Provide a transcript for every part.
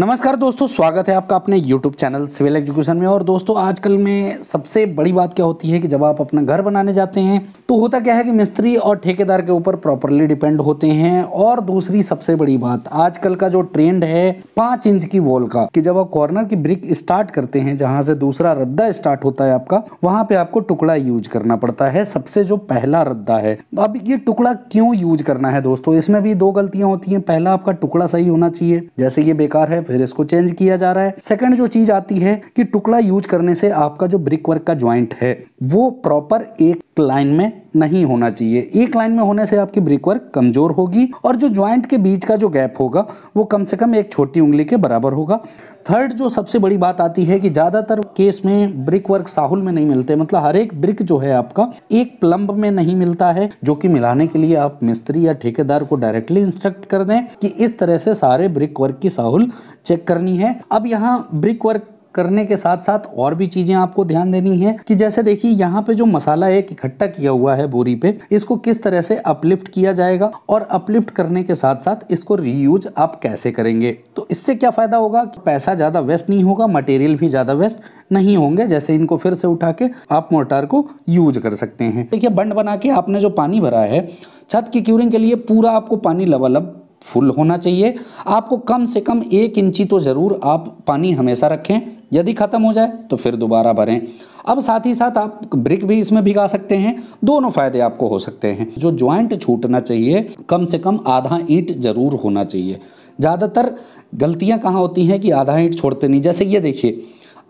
नमस्कार दोस्तों स्वागत है आपका अपने YouTube चैनल सिविल एजुकेशन में और दोस्तों आजकल में सबसे बड़ी बात क्या होती है कि जब आप अपना घर बनाने जाते हैं तो होता क्या है कि मिस्त्री और ठेकेदार के ऊपर प्रॉपरली डिपेंड होते हैं और दूसरी सबसे बड़ी बात आजकल का जो ट्रेंड है पांच इंच की वॉल का कि जब आप कॉर्नर की ब्रिक स्टार्ट करते हैं जहां से दूसरा रद्दा स्टार्ट होता है आपका वहां पे आपको टुकड़ा यूज करना पड़ता है सबसे जो पहला रद्दा है अब ये टुकड़ा क्यों यूज करना है दोस्तों इसमें भी दो गलतियां होती है पहला आपका टुकड़ा सही होना चाहिए जैसे ये बेकार है फिर इसको चेंज किया जा रहा है सेकंड जो चीज आती है कि टुकड़ा यूज करने से आपका जो ब्रिक वर्क का ज्वाइंट है वो प्रॉपर एक लाइन में नहीं होना चाहिए एक लाइन में होने से आपकी ब्रिक वर्क कमजोर होगी और जो ज्वाइंट के बीच का जो गैप होगा वो कम से कम एक छोटी उंगली के बराबर होगा थर्ड जो सबसे बड़ी बात आती है कि ज़्यादातर केस में ब्रिक वर्क साहुल में नहीं मिलते मतलब हर एक ब्रिक जो है आपका एक प्लम्ब में नहीं मिलता है जो कि मिलाने के लिए आप मिस्त्री या ठेकेदार को डायरेक्टली इंस्ट्रक्ट कर दें कि इस तरह से सारे ब्रिक वर्क की साहुल चेक करनी है अब यहाँ ब्रिक वर्क करने के साथ साथ और भी चीजें आपको ध्यान देनी है कि जैसे देखिए यहाँ पे जो मसाला एक इकट्ठा किया हुआ है बोरी पे इसको किस तरह से अपलिफ्ट किया जाएगा और अपलिफ्ट करने के साथ साथ इसको रीयूज आप कैसे करेंगे तो इससे क्या फायदा होगा कि पैसा ज्यादा वेस्ट नहीं होगा मटेरियल भी ज्यादा वेस्ट नहीं होंगे जैसे इनको फिर से उठा के आप मोटर को यूज कर सकते हैं देखिए बंड बना के आपने जो पानी भरा है छत की क्यूरिंग के लिए पूरा आपको पानी लबालब फुल होना चाहिए आपको कम से कम एक इंची तो ज़रूर आप पानी हमेशा रखें यदि ख़त्म हो जाए तो फिर दोबारा भरें अब साथ ही साथ आप ब्रिक भी इसमें भिगा सकते हैं दोनों फायदे आपको हो सकते हैं जो ज्वाइंट छूटना चाहिए कम से कम आधा ईंट जरूर होना चाहिए ज़्यादातर गलतियां कहाँ होती हैं कि आधा ईंट छोड़ते नहीं जैसे ये देखिए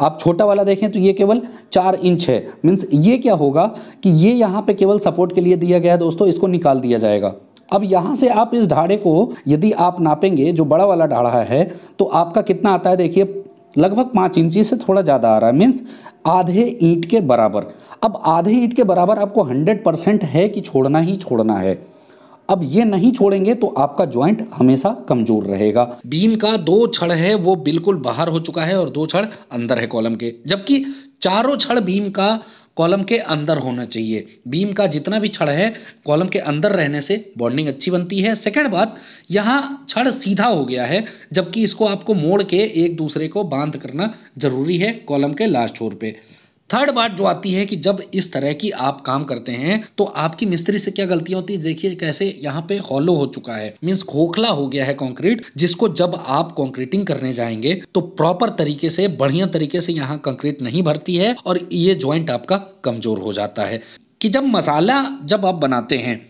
आप छोटा वाला देखें तो ये केवल चार इंच है मीन्स ये क्या होगा कि ये यहाँ पे केवल सपोर्ट के लिए दिया गया है दोस्तों इसको निकाल दिया जाएगा अब यहाँ से आप इस ढाड़े को यदि आप नापेंगे जो बड़ा वाला ढाढ़ा है तो आपका कितना आता है देखिए लगभग पाँच इंची से थोड़ा ज़्यादा आ रहा है मीन्स आधे ईंट के बराबर अब आधे ईंट के बराबर आपको हंड्रेड परसेंट है कि छोड़ना ही छोड़ना है अब ये नहीं छोड़ेंगे तो आपका ज्वाइंट हमेशा कमजोर रहेगा बीम का दो छड़ है वो बिल्कुल बाहर हो चुका है और दो छड़ अंदर है कॉलम के जबकि चारों छड़ बीम का कॉलम के अंदर होना चाहिए बीम का जितना भी छड़ है कॉलम के अंदर रहने से बॉन्डिंग अच्छी बनती है सेकेंड बात यहाँ छड़ सीधा हो गया है जबकि इसको आपको मोड़ के एक दूसरे को बांध करना जरूरी है कॉलम के लास्ट छोर पर थर्ड बात जो आती है कि जब इस तरह की आप काम करते हैं तो आपकी मिस्त्री से क्या गलतियां होती है देखिए कैसे यहाँ पे हॉलो हो चुका है मीन्स खोखला हो गया है कंक्रीट जिसको जब आप कंक्रीटिंग करने जाएंगे तो प्रॉपर तरीके से बढ़िया तरीके से यहाँ कंक्रीट नहीं भरती है और ये ज्वाइंट आपका कमजोर हो जाता है कि जब मसाला जब आप बनाते हैं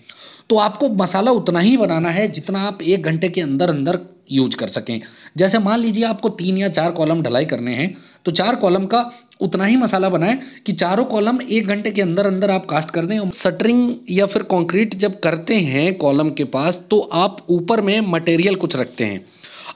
तो आपको मसाला उतना ही बनाना है जितना आप एक घंटे के अंदर अंदर यूज कर सकें जैसे मान लीजिए आपको तीन या चार कॉलम ढलाई करने हैं तो चार कॉलम का उतना ही मसाला बनाएं कि चारों कॉलम एक घंटे के अंदर अंदर आप कास्ट कर दें सटरिंग या फिर कंक्रीट जब करते हैं कॉलम के पास तो आप ऊपर में मटेरियल कुछ रखते हैं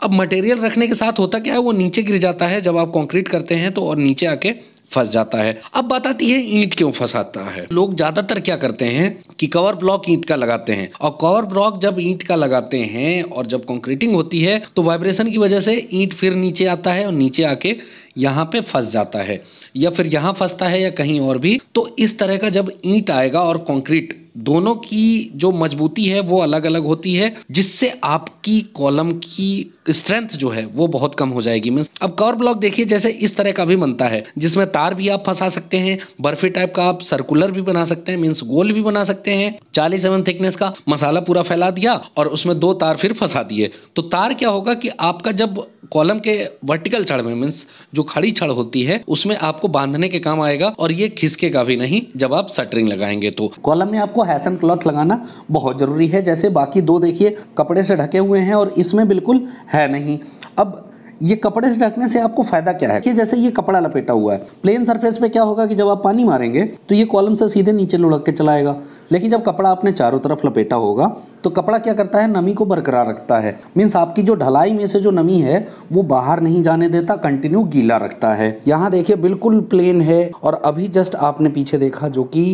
अब मटेरियल रखने के साथ होता क्या है वो नीचे गिर जाता है जब आप कंक्रीट करते हैं तो और नीचे आके फंस जाता है अब बताती है ईंट क्यों फंसाता है लोग ज्यादातर क्या करते हैं कि कवर ब्लॉक ईंट का लगाते हैं और कवर ब्लॉक जब ईंट का लगाते हैं और जब कॉन्क्रीटिंग होती है तो वाइब्रेशन की वजह से ईंट फिर नीचे आता है और नीचे आके यहाँ पे फंस जाता है या फिर यहाँ फंसता है या कहीं और भी तो इस तरह का जब ईंट आएगा और कंक्रीट दोनों की जो मजबूती है वो अलग अलग होती है जिससे आपकी कॉलम की स्ट्रेंथ जो है वो बहुत कम हो जाएगी मीन अब कवर ब्लॉक देखिए जैसे इस तरह का भी बनता है जिसमें तार भी आप फंसा सकते हैं बर्फी टाइप का आप सर्कुलर भी बना सकते हैं मीन्स गोल भी बना सकते हैं चालीस एम थिकनेस का मसाला पूरा फैला दिया और उसमें दो तार फिर फंसा दिए तो तार क्या होगा कि आपका जब कॉलम के वर्टिकल चढ़ में मीन्स जो खड़ी छड़ होती है उसमें आपको बांधने के काम आएगा और ये खिसके का भी नहीं जब आप सटरिंग लगाएंगे तो कॉलम में आपको हैसन क्लॉथ लगाना बहुत जरूरी है जैसे बाकी दो देखिए कपड़े से ढके हुए हैं और इसमें बिल्कुल है नहीं अब ये कपड़े से ढकने से आपको फायदा क्या है कि जैसे ये कपड़ा लपेटा हुआ है प्लेन सरफेस पे क्या होगा कि जब आप पानी मारेंगे तो ये कॉलम से सीधे नीचे लुढ़क के चलाएगा लेकिन जब कपड़ा आपने चारों तरफ लपेटा होगा तो कपड़ा क्या करता है नमी को बरकरार रखता है मीन्स आपकी जो ढलाई में से जो नमी है वो बाहर नहीं जाने देता कंटिन्यू गीला रखता है यहाँ देखिए बिल्कुल प्लेन है और अभी जस्ट आपने पीछे देखा जो कि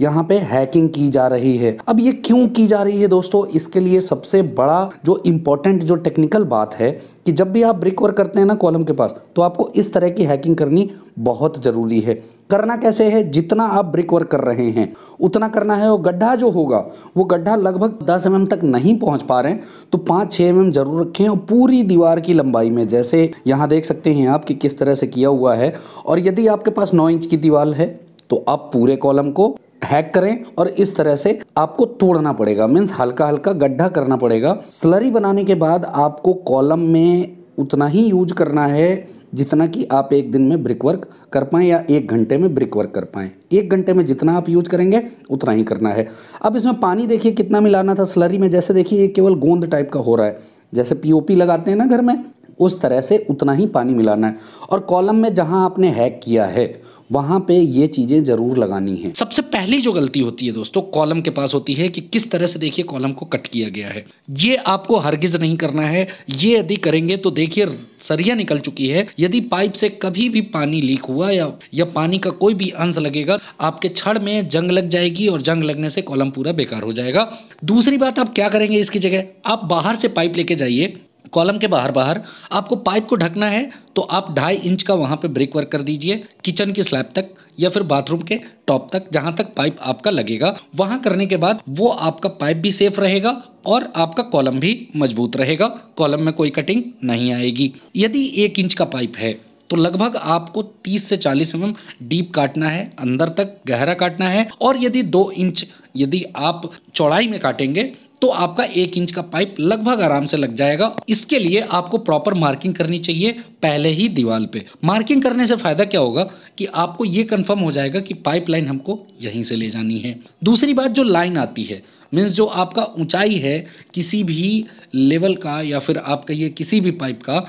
यहाँ पे हैकिंग की जा रही है अब ये क्यों की जा रही है दोस्तों इसके लिए सबसे बड़ा जो इम्पोर्टेंट जो टेक्निकल बात है कि जब भी आप ब्रिक और करते हैं ना कॉलम के पास तो आपको इस तरह की हैकिंग करनी बहुत ज़रूरी है करना कैसे है जितना आप ब्रिक वर्क कर रहे हैं उतना करना है और गड्ढा जो होगा वो गड्ढा लगभग 10 एम mm तक नहीं पहुंच पा रहे हैं तो 5-6 एम mm जरूर रखें और पूरी दीवार की लंबाई में जैसे यहाँ देख सकते हैं आप कि किस तरह से किया हुआ है और यदि आपके पास नौ इंच की दीवार है तो आप पूरे कॉलम को हैक करें और इस तरह से आपको तोड़ना पड़ेगा मीन्स हल्का हल्का गड्ढा करना पड़ेगा स्लरी बनाने के बाद आपको कॉलम में उतना ही यूज करना है जितना कि आप एक दिन में ब्रिक वर्क कर पाएँ या एक घंटे में ब्रिक वर्क कर पाएँ एक घंटे में जितना आप यूज करेंगे उतना ही करना है अब इसमें पानी देखिए कितना मिलाना था स्लरी में जैसे देखिए ये केवल गोंद टाइप का हो रहा है जैसे पीओपी लगाते हैं ना घर में उस तरह से उतना ही पानी मिलाना है और कॉलम में जहां आपने हैक किया है वहां पे ये चीजें जरूर लगानी है सबसे पहली जो गलती होती है दोस्तों कॉलम के पास होती है कि किस तरह से देखिए कॉलम को कट किया गया है ये आपको हरगिज नहीं करना है ये यदि करेंगे तो देखिए सरिया निकल चुकी है यदि पाइप से कभी भी पानी लीक हुआ या या पानी का कोई भी अंश लगेगा आपके छड़ में जंग लग जाएगी और जंग लगने से कॉलम पूरा बेकार हो जाएगा दूसरी बात आप क्या करेंगे इसकी जगह आप बाहर से पाइप लेके जाइए कॉलम के बाहर बाहर आपको पाइप को ढकना है तो आप ढाई इंच का वहाँ पे ब्रेक वर्क कर दीजिए किचन की स्लैब तक या फिर बाथरूम के टॉप तक जहाँ तक पाइप आपका लगेगा वहाँ करने के बाद वो आपका पाइप भी सेफ रहेगा और आपका कॉलम भी मजबूत रहेगा कॉलम में कोई कटिंग नहीं आएगी यदि एक इंच का पाइप है तो लगभग आपको 30 से 40 एम डीप काटना है अंदर तक गहरा काटना है और यदि दो इंच यदि आप चौड़ाई में काटेंगे तो आपका एक इंच का पाइप लगभग आराम से लग जाएगा इसके लिए आपको प्रॉपर मार्किंग करनी चाहिए पहले ही दीवार पे मार्किंग करने से फायदा क्या होगा कि आपको ये कंफर्म हो जाएगा कि पाइपलाइन हमको यहीं से ले जानी है दूसरी बात जो लाइन आती है मीन्स जो आपका ऊंचाई है किसी भी लेवल का या फिर आप कहिए किसी भी पाइप का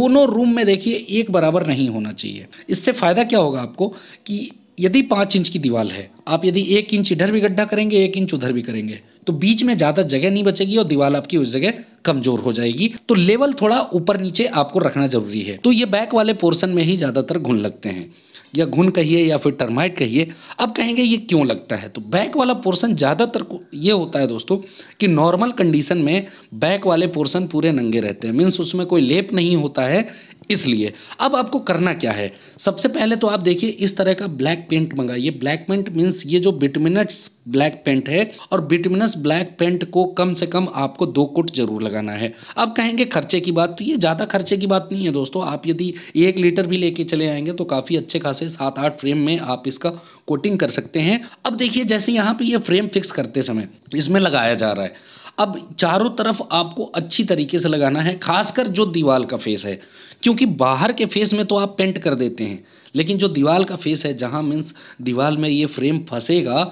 दोनों रूम में देखिए एक बराबर नहीं होना चाहिए इससे फ़ायदा क्या होगा आपको कि यदि पाँच इंच की दीवार है आप यदि एक इंच इधर भी गड्ढा करेंगे एक इंच उधर भी करेंगे तो बीच में ज़्यादा जगह नहीं बचेगी और दीवार आपकी उस जगह कमजोर हो जाएगी तो लेवल थोड़ा ऊपर नीचे आपको रखना जरूरी है तो ये बैक वाले पोर्सन में ही ज़्यादातर घुन लगते हैं या घुन कहिए या फिर टर्माइट कहिए अब कहेंगे ये क्यों लगता है तो बैक वाला पोर्सन ज़्यादातर ये होता है दोस्तों कि नॉर्मल कंडीशन में बैक वाले पोर्सन पूरे नंगे रहते हैं मीन्स उसमें कोई लेप नहीं होता है इसलिए अब आपको करना क्या है सबसे पहले तो आप देखिए इस तरह का ब्लैक पेंट मंगाइए ब्लैक पेंट मीन्स ये जो बिटमिनट्स ब्लैक पेंट है और बिटमिनस ब्लैक पेंट को कम से कम आपको दो कुट जरूर लगाना है अब कहेंगे खर्चे की बात तो ये ज़्यादा खर्चे की बात नहीं है दोस्तों आप यदि एक लीटर भी लेके चले आएंगे तो काफ़ी अच्छे खासे सात आठ फ्रेम में आप इसका कोटिंग कर सकते हैं अब देखिए जैसे यहाँ पर ये फ्रेम फिक्स करते समय इसमें लगाया जा रहा है अब चारों तरफ आपको अच्छी तरीके से लगाना है खासकर जो दीवार का फेस है क्योंकि बाहर के फेस में तो आप पेंट कर देते हैं लेकिन जो दीवार का फेस है जहाँ मीन्स दीवार में ये फ्रेम फंसेगा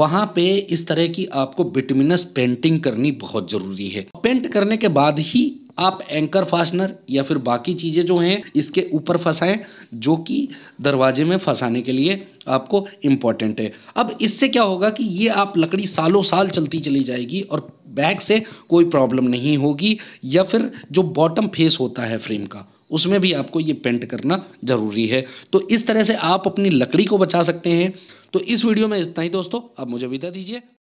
वहाँ पे इस तरह की आपको बिटमिनस पेंटिंग करनी बहुत ज़रूरी है पेंट करने के बाद ही आप एंकर फास्टनर या फिर बाकी चीज़ें जो हैं इसके ऊपर फंसाएं जो कि दरवाजे में फंसाने के लिए आपको इम्पॉर्टेंट है अब इससे क्या होगा कि ये आप लकड़ी सालों साल चलती चली जाएगी और बैक से कोई प्रॉब्लम नहीं होगी या फिर जो बॉटम फेस होता है फ्रेम का उसमें भी आपको ये पेंट करना ज़रूरी है तो इस तरह से आप अपनी लकड़ी को बचा सकते हैं तो इस वीडियो में इतना ही दोस्तों आप मुझे विदा दीजिए